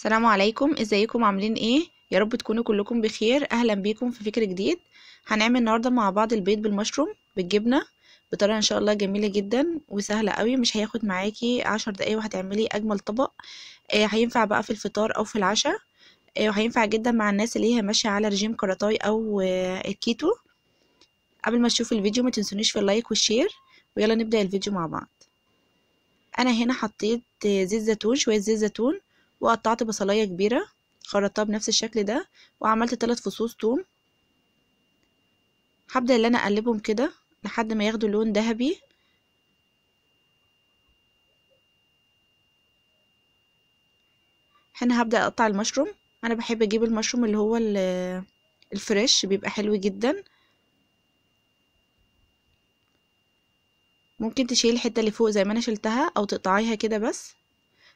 السلام عليكم ازيكم عاملين ايه يا رب تكونوا كلكم بخير اهلا بيكم في فكر جديد هنعمل النهارده مع بعض البيض بالمشروم بالجبنه بطريقه ان شاء الله جميله جدا وسهله قوي مش هياخد معاكي عشر دقايق وهتعملي اجمل طبق آه هينفع بقى في الفطار او في العشاء آه وهينفع جدا مع الناس اللي هي ماشيه على رجيم كراتاي او آه الكيتو قبل ما تشوف الفيديو ما تنسونيش في اللايك والشير ويلا نبدا الفيديو مع بعض انا هنا حطيت زيت زيتون شويه زيت زيتون وقطعت بصلاية كبيرة خرطتها بنفس الشكل ده وعملت ثلاث فصوص توم هبدأ ان انا اقلبهم كده لحد ما ياخدوا لون ذهبي هنا هبدأ اقطع المشروم انا بحب اجيب المشروم اللي هو الفريش بيبقى حلو جدا ممكن تشيلي الحتة اللي فوق زي ما انا شلتها او تقطعيها كده بس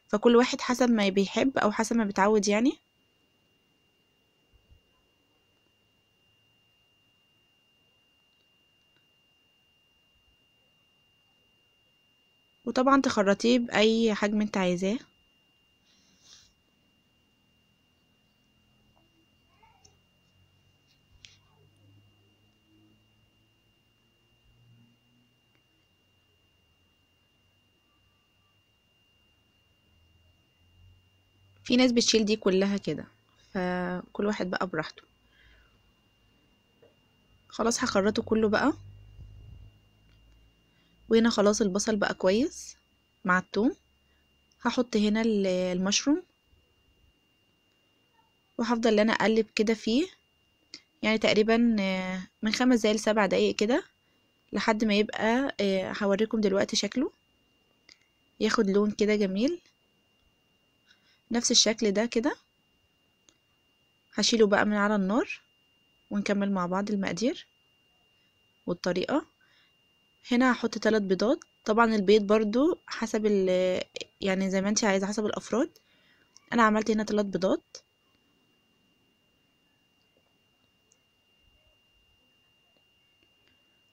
فكل واحد حسب ما بيحب او حسب ما بيتعود يعني وطبعا تخرطيه باي حجم انت عايزاه في ناس بتشيل دي كلها كده فكل واحد بقى براحته خلاص هخرطه كله بقى وهنا خلاص البصل بقى كويس مع التوم هحط هنا المشروم وهفضل انا اقلب كده فيه يعني تقريبا آه، من خمس دقايق لسبع دقايق كده لحد ما يبقى آه، هوريكم دلوقتي شكله ياخد لون كده جميل نفس الشكل ده كده هشيله بقى من على النار ونكمل مع بعض المقادير والطريقة هنا هحط ثلاث بيضات طبعا البيض برضو حسب ال يعني زي ما انت عايزة حسب الأفراد أنا عملت هنا ثلاث بيضات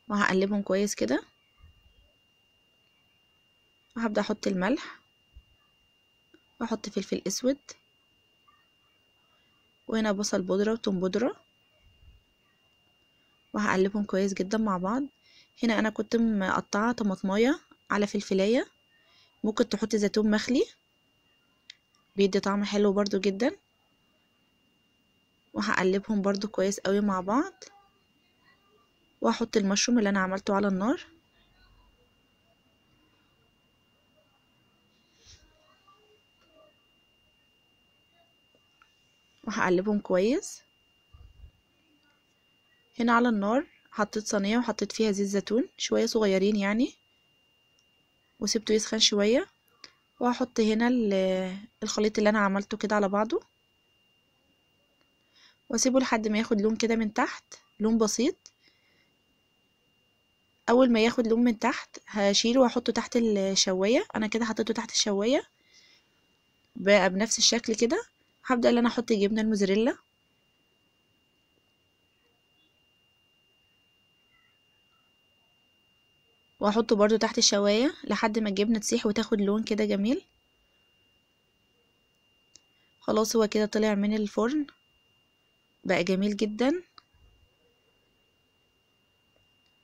وهقلبهم كويس كده وهبدأ أحط الملح واحط فلفل اسود وهنا بصل بودرة وتوم بودرة وهقلبهم كويس جدا مع بعض هنا انا كنت مقطعة طماطماية على فلفلاية ممكن تحطي زيتون مخلي بيدي طعم حلو برضو جدا وهقلبهم برضو كويس قوي مع بعض وهحط المشروم اللي انا عملته على النار وهقلبهم كويس هنا على النار حطيت صينيه وحطيت فيها زيت زيتون شويه صغيرين يعني وسبته يسخن شويه وهحط هنا الخليط اللي انا عملته كده على بعضه واسيبه لحد ما ياخد لون كده من تحت لون بسيط اول ما ياخد لون من تحت هشيله واحطه تحت الشوايه انا كده حطيته تحت الشوايه بقى بنفس الشكل كده هبدأ ان انا احط جبنة الموزاريلا واحطه برضو تحت الشواية لحد ما الجبنة تسيح وتاخد لون كده جميل خلاص هو كده طلع من الفرن بقى جميل جدا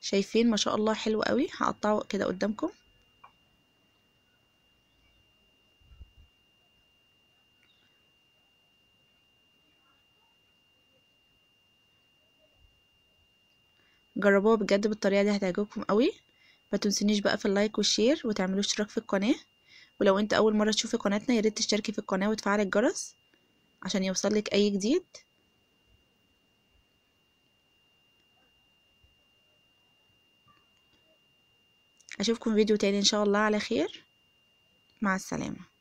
شايفين ما شاء الله حلو قوي هقطعه كده قدامكم جربوها بجد بالطريقة دي هتعجبكم قوي ما تنسونيش بقى في اللايك والشير وتعملوا اشتراك في القناة ولو انت اول مرة تشوفي قناتنا ياريت تشتركي في القناة وتفعلي الجرس عشان يوصلك اي جديد اشوفكم فيديو تاني ان شاء الله على خير مع السلامة